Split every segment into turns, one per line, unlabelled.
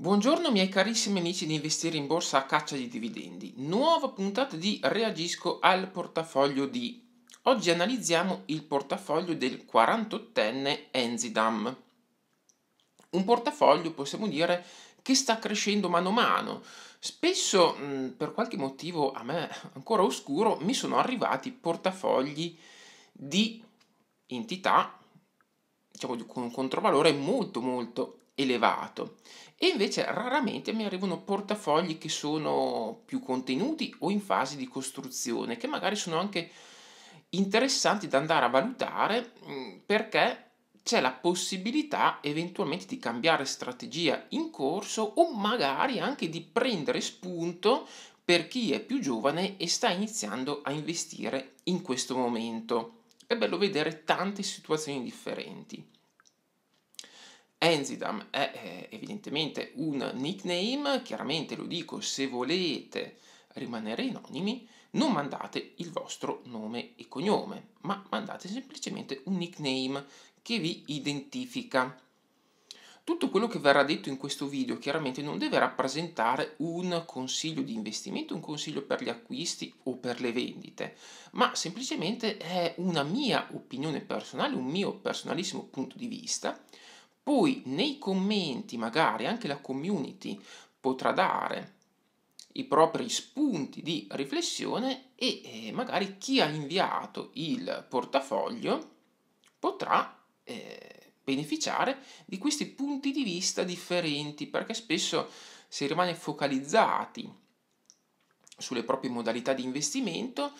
Buongiorno miei carissimi amici di investire in borsa a caccia di dividendi, nuova puntata di Reagisco al portafoglio di. Oggi analizziamo il portafoglio del 48enne Enzidam. Un portafoglio, possiamo dire, che sta crescendo mano a mano. Spesso, mm, per qualche motivo a me ancora oscuro, mi sono arrivati portafogli di entità, diciamo, con un controvalore molto molto elevato e invece raramente mi arrivano portafogli che sono più contenuti o in fase di costruzione, che magari sono anche interessanti da andare a valutare mm, perché c'è la possibilità eventualmente di cambiare strategia in corso o magari anche di prendere spunto per chi è più giovane e sta iniziando a investire in questo momento. È bello vedere tante situazioni differenti. Enzidam è eh, evidentemente un nickname, chiaramente lo dico, se volete rimanere anonimi, non mandate il vostro nome e cognome, ma mandate semplicemente un nickname che vi identifica. Tutto quello che verrà detto in questo video chiaramente non deve rappresentare un consiglio di investimento, un consiglio per gli acquisti o per le vendite, ma semplicemente è una mia opinione personale, un mio personalissimo punto di vista poi nei commenti magari anche la community potrà dare i propri spunti di riflessione e eh, magari chi ha inviato il portafoglio potrà eh, beneficiare di questi punti di vista differenti perché spesso si rimane focalizzati sulle proprie modalità di investimento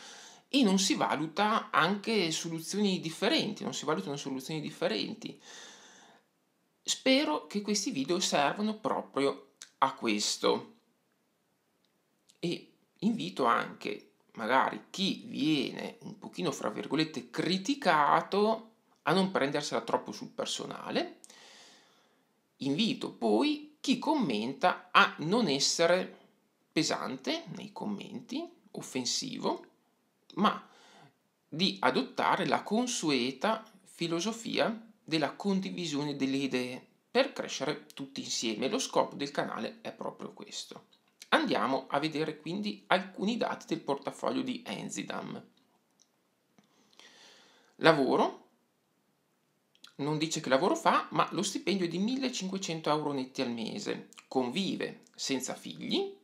e non si valuta anche soluzioni differenti, non si valutano soluzioni differenti. Spero che questi video servano proprio a questo. E invito anche magari chi viene un pochino fra virgolette criticato a non prendersela troppo sul personale. Invito poi chi commenta a non essere pesante nei commenti, offensivo, ma di adottare la consueta filosofia della condivisione delle idee per crescere tutti insieme. Lo scopo del canale è proprio questo. Andiamo a vedere quindi alcuni dati del portafoglio di Enzidam. Lavoro, non dice che lavoro fa, ma lo stipendio è di 1500 euro netti al mese. Convive senza figli.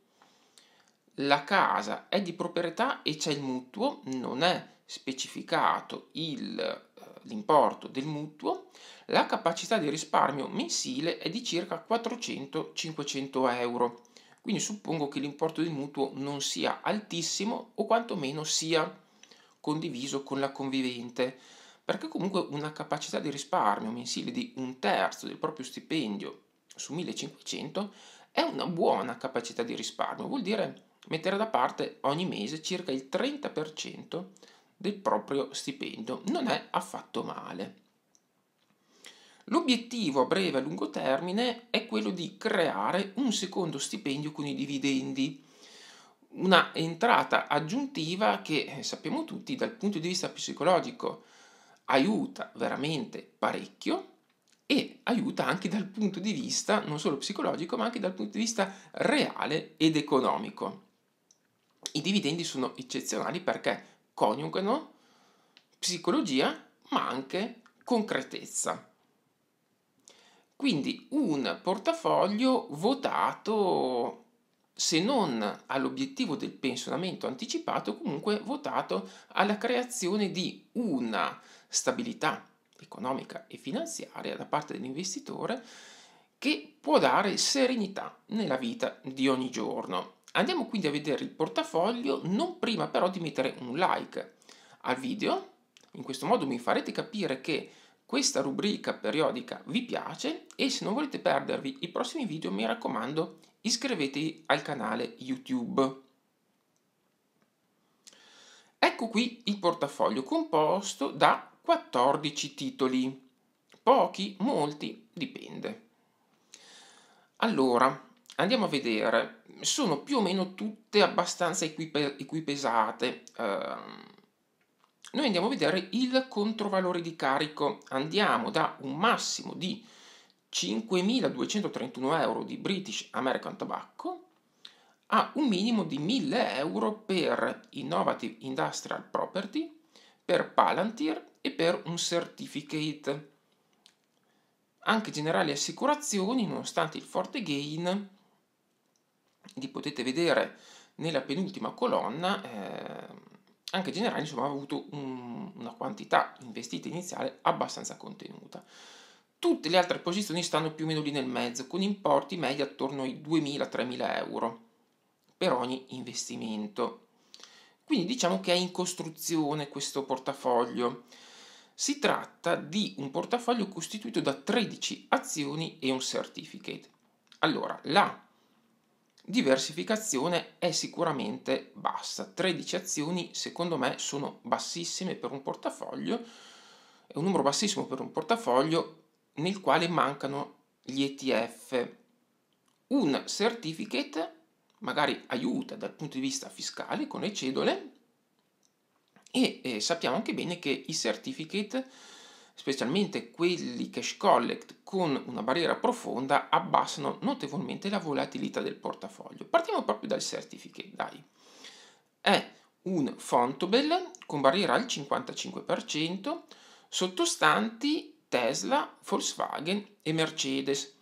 La casa è di proprietà e c'è il mutuo, non è specificato eh, l'importo del mutuo. La capacità di risparmio mensile è di circa 400-500 euro, quindi suppongo che l'importo di mutuo non sia altissimo o quantomeno sia condiviso con la convivente, perché comunque una capacità di risparmio mensile di un terzo del proprio stipendio su 1500 è una buona capacità di risparmio, vuol dire mettere da parte ogni mese circa il 30% del proprio stipendio, non è affatto male. L'obiettivo a breve e a lungo termine è quello di creare un secondo stipendio con i dividendi, una entrata aggiuntiva che eh, sappiamo tutti dal punto di vista psicologico aiuta veramente parecchio e aiuta anche dal punto di vista non solo psicologico ma anche dal punto di vista reale ed economico. I dividendi sono eccezionali perché coniugano psicologia ma anche concretezza. Quindi un portafoglio votato se non all'obiettivo del pensionamento anticipato, comunque votato alla creazione di una stabilità economica e finanziaria da parte dell'investitore che può dare serenità nella vita di ogni giorno. Andiamo quindi a vedere il portafoglio, non prima però di mettere un like al video, in questo modo mi farete capire che questa rubrica periodica vi piace e se non volete perdervi i prossimi video mi raccomando iscrivetevi al canale YouTube. Ecco qui il portafoglio composto da 14 titoli, pochi, molti, dipende. Allora, andiamo a vedere, sono più o meno tutte abbastanza equipesate. Ehm, noi andiamo a vedere il controvalore di carico. Andiamo da un massimo di 5.231 euro di British American Tobacco a un minimo di 1.000 euro per Innovative Industrial Property, per Palantir e per un certificate. Anche generali assicurazioni, nonostante il forte gain, li potete vedere nella penultima colonna, eh, anche generale insomma, ha avuto un, una quantità investita iniziale abbastanza contenuta. Tutte le altre posizioni stanno più o meno lì nel mezzo, con importi medi attorno ai 2.000-3.000 euro per ogni investimento. Quindi diciamo che è in costruzione questo portafoglio. Si tratta di un portafoglio costituito da 13 azioni e un certificate. Allora, la diversificazione è sicuramente bassa. 13 azioni secondo me sono bassissime per un portafoglio, è un numero bassissimo per un portafoglio nel quale mancano gli ETF. Un certificate magari aiuta dal punto di vista fiscale con le cedole e eh, sappiamo anche bene che i certificate specialmente quelli cash collect con una barriera profonda, abbassano notevolmente la volatilità del portafoglio. Partiamo proprio dal certificate, dai. È un Fontobel con barriera al 55%, sottostanti Tesla, Volkswagen e Mercedes.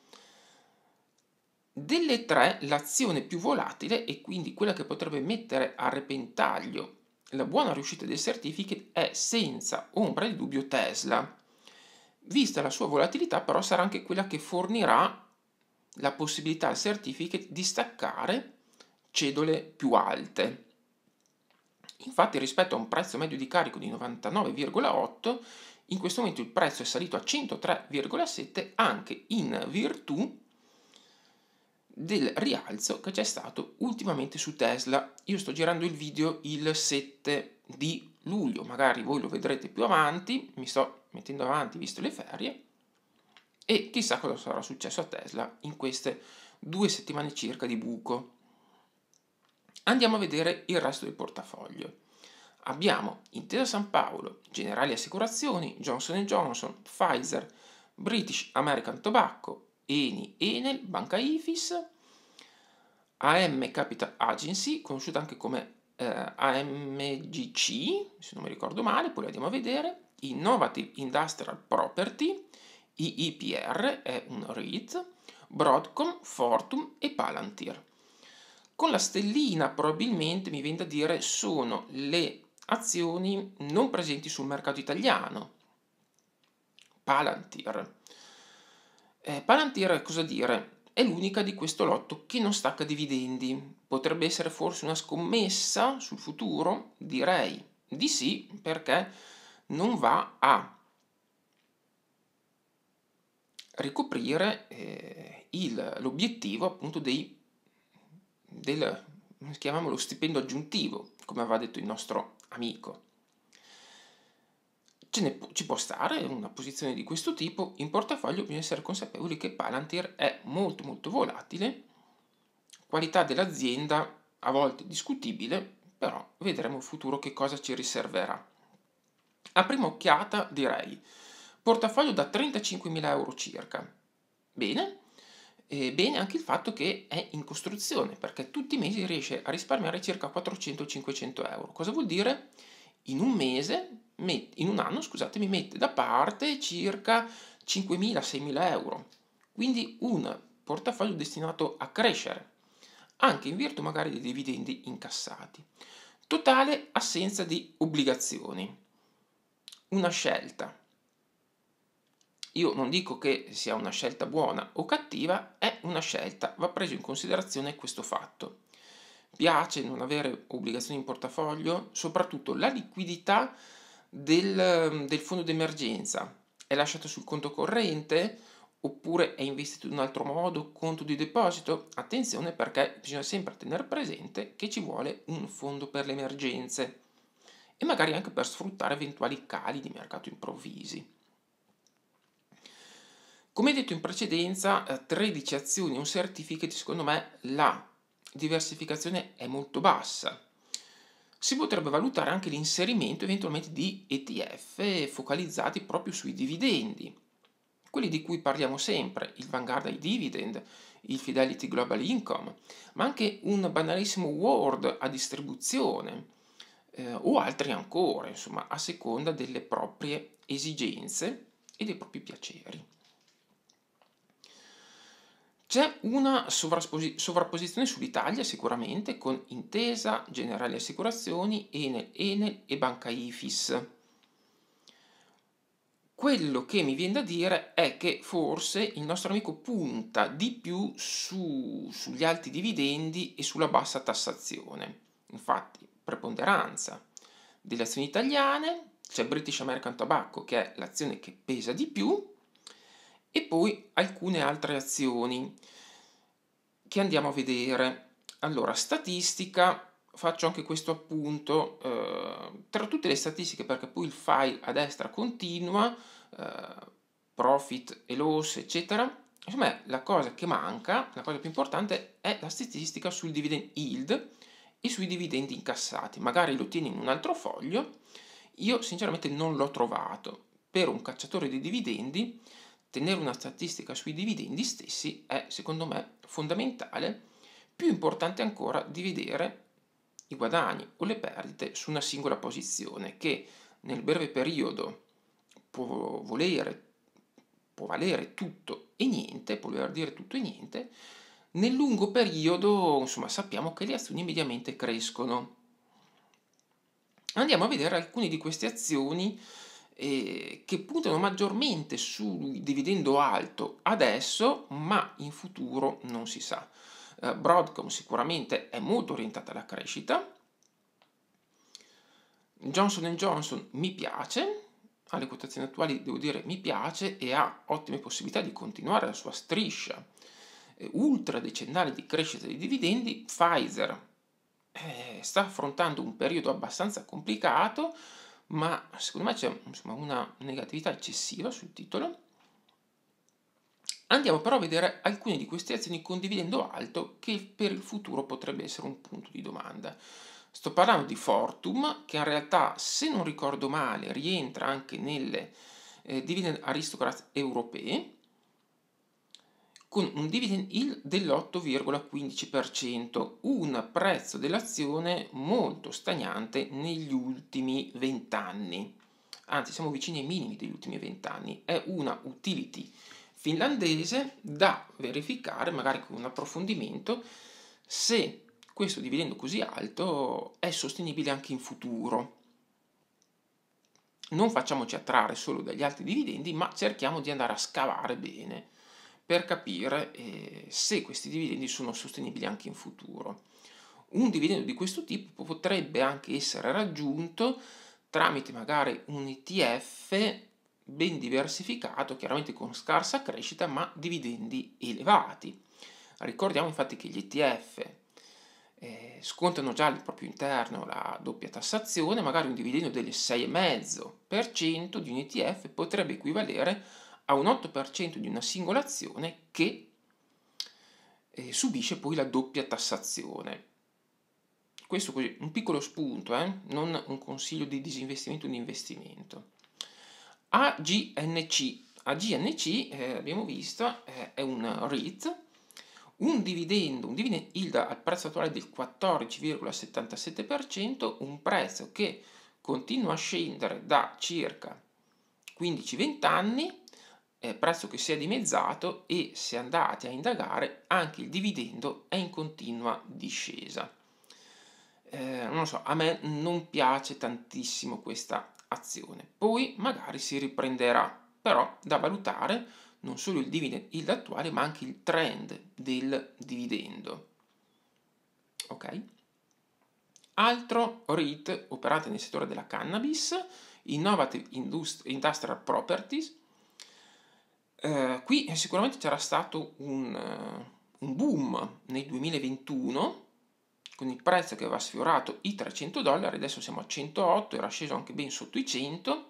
Delle tre, l'azione più volatile e quindi quella che potrebbe mettere a repentaglio la buona riuscita del certificate è senza ombra di dubbio Tesla Vista la sua volatilità però sarà anche quella che fornirà la possibilità al certificate di staccare cedole più alte. Infatti rispetto a un prezzo medio di carico di 99,8 in questo momento il prezzo è salito a 103,7 anche in virtù del rialzo che c'è stato ultimamente su Tesla. Io sto girando il video il 7 di luglio, magari voi lo vedrete più avanti, mi sto mettendo avanti visto le ferie, e chissà cosa sarà successo a Tesla in queste due settimane circa di buco. Andiamo a vedere il resto del portafoglio. Abbiamo Intesa San Paolo, Generali Assicurazioni, Johnson Johnson, Pfizer, British American Tobacco, Eni, Enel, Banca Ifis, AM Capital Agency, conosciuta anche come eh, AMGC, se non mi ricordo male, poi andiamo a vedere, Innovative Industrial Property, IIPR è un REIT, Broadcom, Fortum e Palantir. Con la stellina probabilmente mi viene da dire sono le azioni non presenti sul mercato italiano. Palantir. Eh, Palantir, cosa dire? È l'unica di questo lotto che non stacca dividendi. Potrebbe essere forse una scommessa sul futuro? Direi di sì perché non va a ricoprire eh, il, l'obiettivo appunto dei, del, chiamiamolo stipendio aggiuntivo, come aveva detto il nostro amico. Pu- ci può stare una posizione di questo tipo, in portafoglio bisogna essere consapevoli che Palantir è molto molto volatile, qualità dell'azienda a volte discutibile, però vedremo in futuro che cosa ci riserverà. A prima occhiata direi portafoglio da 35.000 euro circa. Bene, e bene anche il fatto che è in costruzione perché tutti i mesi riesce a risparmiare circa 400-500 euro. Cosa vuol dire? In un mese in un anno scusate, mi mette da parte circa 5.000-6.000 euro. Quindi un portafoglio destinato a crescere, anche in virtù magari dei dividendi incassati. Totale assenza di obbligazioni. Una scelta. Io non dico che sia una scelta buona o cattiva, è una scelta, va preso in considerazione questo fatto. Piace non avere obbligazioni in portafoglio, soprattutto la liquidità del, ehm, del fondo d'emergenza è lasciato sul conto corrente oppure è investito in un altro modo, conto di deposito? Attenzione perché bisogna sempre tenere presente che ci vuole un fondo per le emergenze e magari anche per sfruttare eventuali cali di mercato improvvisi. Come detto in precedenza, 13 eh, azioni e un certificate, secondo me la diversificazione è molto bassa si potrebbe valutare anche l'inserimento eventualmente di ETF focalizzati proprio sui dividendi, quelli di cui parliamo sempre, il Vanguard High Dividend, il Fidelity Global Income, ma anche un banalissimo World a distribuzione eh, o altri ancora, insomma, a seconda delle proprie esigenze e dei propri piaceri. C'è una sovrapposizione sull'Italia sicuramente con Intesa, Generali Assicurazioni, Enel, Enel e Banca Ifis. Quello che mi viene da dire è che forse il nostro amico punta di più su, sugli alti dividendi e sulla bassa tassazione. Infatti, preponderanza delle azioni italiane, c'è British American Tobacco che è l'azione che pesa di più, e poi alcune altre azioni che andiamo a vedere. Allora, statistica, faccio anche questo appunto, eh, tra tutte le statistiche perché poi il file a destra continua, eh, profit e loss, eccetera, Secondo la cosa che manca, la cosa più importante, è la statistica sul dividend yield e sui dividendi incassati. Magari lo tieni in un altro foglio, io sinceramente non l'ho trovato. Per un cacciatore di dividendi tenere una statistica sui dividendi stessi è, secondo me, fondamentale, più importante ancora di vedere i guadagni o le perdite su una singola posizione che nel breve periodo può, volere, può valere tutto e niente, può voler dire tutto e niente, nel lungo periodo insomma, sappiamo che le azioni mediamente crescono. Andiamo a vedere alcune di queste azioni eh, che puntano maggiormente sul dividendo alto adesso, ma in futuro non si sa. Eh, Broadcom sicuramente è molto orientata alla crescita. Johnson Johnson mi piace, alle quotazioni attuali devo dire mi piace e ha ottime possibilità di continuare la sua striscia eh, ultra decennale di crescita dei dividendi. Pfizer eh, sta affrontando un periodo abbastanza complicato, ma secondo me c'è insomma, una negatività eccessiva sul titolo. Andiamo però a vedere alcune di queste azioni condividendo alto che per il futuro potrebbe essere un punto di domanda. Sto parlando di Fortum, che in realtà, se non ricordo male, rientra anche nelle eh, dividend aristocrat europee, con un dividend yield dell'8,15%, un prezzo dell'azione molto stagnante negli ultimi 20 anni. Anzi, siamo vicini ai minimi degli ultimi 20 anni. È una utility finlandese da verificare, magari con un approfondimento, se questo dividendo così alto è sostenibile anche in futuro. Non facciamoci attrarre solo dagli altri dividendi, ma cerchiamo di andare a scavare bene per capire eh, se questi dividendi sono sostenibili anche in futuro. Un dividendo di questo tipo potrebbe anche essere raggiunto tramite magari un ETF ben diversificato, chiaramente con scarsa crescita, ma dividendi elevati. Ricordiamo infatti che gli ETF eh, scontano già al proprio interno la doppia tassazione, magari un dividendo del 6,5% di un ETF potrebbe equivalere a a un 8% di una singola azione che eh, subisce poi la doppia tassazione. Questo è un piccolo spunto, eh? non un consiglio di disinvestimento o investimento. AGNC, AGNC eh, abbiamo visto, eh, è un REIT, un dividendo, un dividendo ILDA al prezzo attuale del 14,77%, un prezzo che continua a scendere da circa 15-20 anni eh, prezzo che si è dimezzato e se andate a indagare anche il dividendo è in continua discesa. Eh, non lo so, a me non piace tantissimo questa azione. Poi magari si riprenderà, però da valutare non solo il dividendo attuale ma anche il trend del dividendo. Ok? Altro REIT operante nel settore della cannabis, Innovative Industrial Properties, eh, qui eh, sicuramente c'era stato un, uh, un boom nel 2021 con il prezzo che aveva sfiorato i 300 dollari, adesso siamo a 108, era sceso anche ben sotto i 100,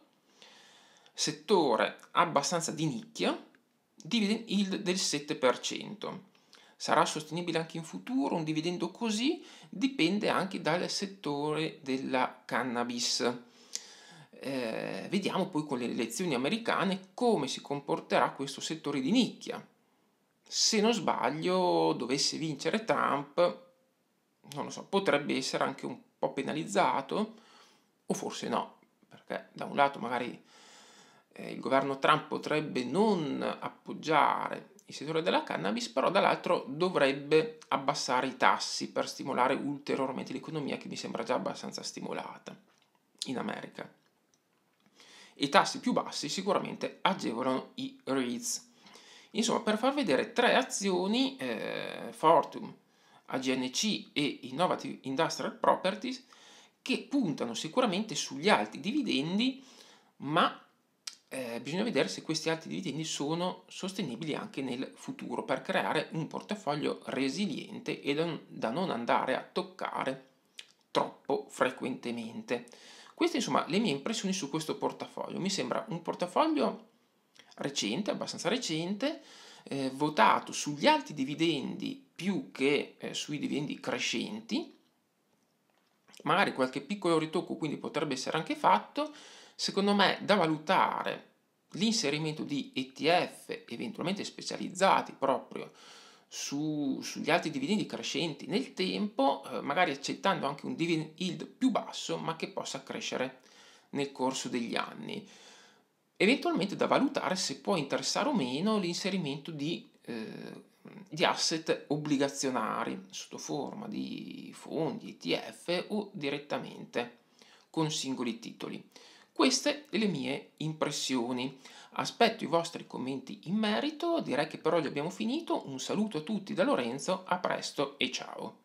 settore abbastanza di nicchia, dividend yield del 7%. Sarà sostenibile anche in futuro un dividendo così? Dipende anche dal settore della cannabis eh, vediamo poi con le elezioni americane come si comporterà questo settore di nicchia. Se non sbaglio, dovesse vincere Trump, non lo so, potrebbe essere anche un po' penalizzato, o forse no, perché da un lato magari eh, il governo Trump potrebbe non appoggiare il settore della cannabis, però dall'altro dovrebbe abbassare i tassi per stimolare ulteriormente l'economia che mi sembra già abbastanza stimolata in America i tassi più bassi sicuramente agevolano i REITs. Insomma, per far vedere tre azioni, eh, Fortum, AGNC e Innovative Industrial Properties, che puntano sicuramente sugli alti dividendi, ma eh, bisogna vedere se questi alti dividendi sono sostenibili anche nel futuro per creare un portafoglio resiliente e da non andare a toccare troppo frequentemente. Queste insomma le mie impressioni su questo portafoglio. Mi sembra un portafoglio recente, abbastanza recente, eh, votato sugli alti dividendi più che eh, sui dividendi crescenti, magari qualche piccolo ritocco quindi potrebbe essere anche fatto, secondo me da valutare l'inserimento di ETF eventualmente specializzati proprio su, sugli altri dividendi crescenti nel tempo, eh, magari accettando anche un dividend yield più basso, ma che possa crescere nel corso degli anni. Eventualmente da valutare se può interessare o meno l'inserimento di, eh, di asset obbligazionari sotto forma di fondi, ETF o direttamente con singoli titoli. Queste le mie impressioni. Aspetto i vostri commenti in merito, direi che per oggi abbiamo finito, un saluto a tutti da Lorenzo, a presto e ciao!